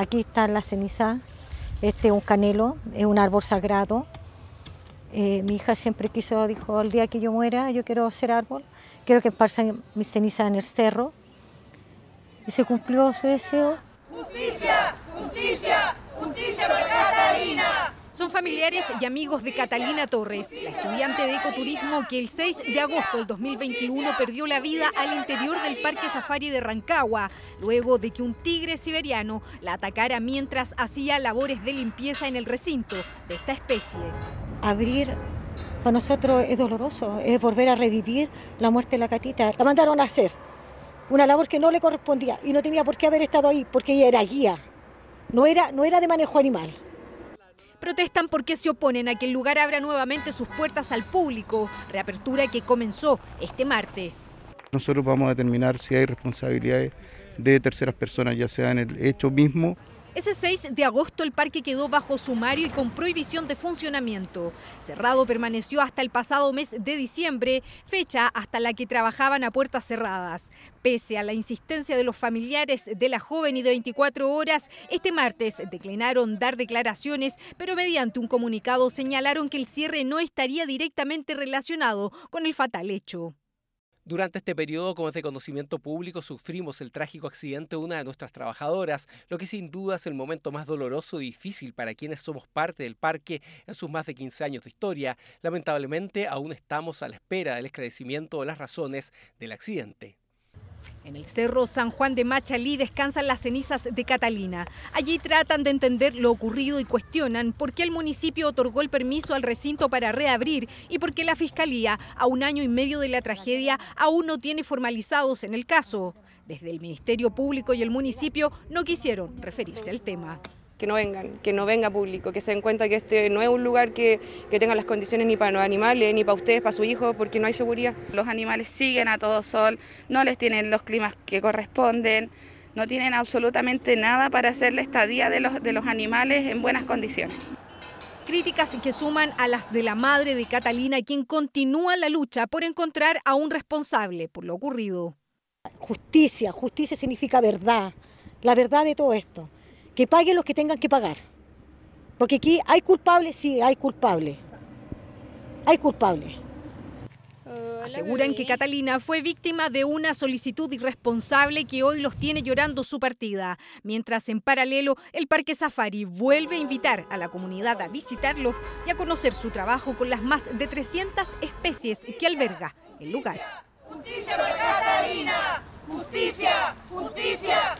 Aquí están la ceniza, Este es un canelo, es un árbol sagrado. Eh, mi hija siempre quiso, dijo, el día que yo muera, yo quiero ser árbol, quiero que pasen mis cenizas en el cerro. Y se cumplió su deseo. Justicia, justicia, justicia por Catalina. Son familiares y amigos de Catalina Torres, la estudiante de ecoturismo que el 6 de agosto del 2021 perdió la vida al interior del Parque Safari de Rancagua, luego de que un tigre siberiano la atacara mientras hacía labores de limpieza en el recinto de esta especie. Abrir para nosotros es doloroso, es volver a revivir la muerte de la catita. La mandaron a hacer una labor que no le correspondía y no tenía por qué haber estado ahí porque ella era guía, no era, no era de manejo animal. Protestan porque se oponen a que el lugar abra nuevamente sus puertas al público, reapertura que comenzó este martes. Nosotros vamos a determinar si hay responsabilidades de terceras personas, ya sea en el hecho mismo ese 6 de agosto el parque quedó bajo sumario y con prohibición de funcionamiento. Cerrado permaneció hasta el pasado mes de diciembre, fecha hasta la que trabajaban a puertas cerradas. Pese a la insistencia de los familiares de la joven y de 24 horas, este martes declinaron dar declaraciones, pero mediante un comunicado señalaron que el cierre no estaría directamente relacionado con el fatal hecho. Durante este periodo, como es de conocimiento público, sufrimos el trágico accidente de una de nuestras trabajadoras, lo que sin duda es el momento más doloroso y difícil para quienes somos parte del parque en sus más de 15 años de historia. Lamentablemente, aún estamos a la espera del esclarecimiento de las razones del accidente. En el Cerro San Juan de Machalí descansan las cenizas de Catalina. Allí tratan de entender lo ocurrido y cuestionan por qué el municipio otorgó el permiso al recinto para reabrir y por qué la Fiscalía, a un año y medio de la tragedia, aún no tiene formalizados en el caso. Desde el Ministerio Público y el municipio no quisieron referirse al tema que no vengan, que no venga público, que se den cuenta que este no es un lugar que, tenga las condiciones ni para los animales, ni para ustedes, para su hijo, porque no hay seguridad. Los animales siguen a todo sol, no les tienen los climas que corresponden, no tienen absolutamente nada para hacer la estadía de los, de los animales en buenas condiciones críticas que suman a las de la madre de Catalina, quien continúa la lucha por encontrar a un responsable por lo ocurrido. Justicia, justicia significa verdad, la verdad de todo esto que paguen los que tengan que pagar. Porque aquí hay culpables, sí, hay culpables. Hay culpables. Eh, Aseguran que Catalina fue víctima de una solicitud irresponsable que hoy los tiene llorando su partida, mientras en paralelo el Parque Safari vuelve a invitar a la comunidad a visitarlo y a conocer su trabajo con las más de 300 especies que alberga el lugar. Justicia para Catalina, justicia, justicia.